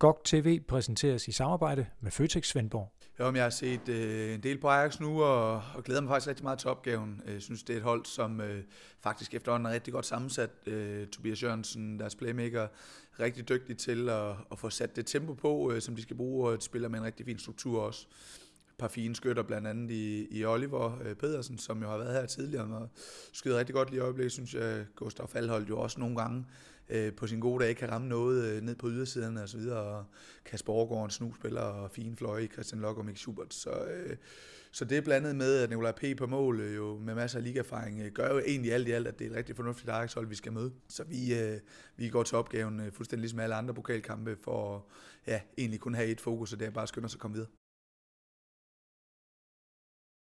GOG TV præsenteres i samarbejde med Føtex Svendborg. Jo, jeg har set øh, en del på Ajax nu, og, og glæder mig faktisk rigtig meget til opgaven. Øh, jeg synes, det er et hold, som øh, faktisk efterhånden er rigtig godt sammensat. Øh, Tobias Jørgensen, deres playmaker, er rigtig dygtig til at, at få sat det tempo på, øh, som de skal bruge, og et spiller med en rigtig fin struktur også par fine skytter, blandt andet i, i Oliver øh, Pedersen, som jo har været her tidligere og skyder rigtig godt lige i øjeblikket, synes jeg. Gustav Falhold jo også nogle gange øh, på sin gode dag kan ramme noget øh, ned på ydersiden så videre, Og Kasper Aargaard, en snuspiller og fine fløje i Christian Lok og Mick Schubert. Så, øh, så det blandet med, at Nicolai P. på mål øh, jo med masser af ligaerfaring, øh, gør jo egentlig alt i alt, at det er et rigtig fornuftigt ajax vi skal møde. Så vi, øh, vi går til opgaven øh, fuldstændig ligesom alle andre pokalkampe for ja, egentlig kun have et fokus, og det er bare at skynde os at komme videre.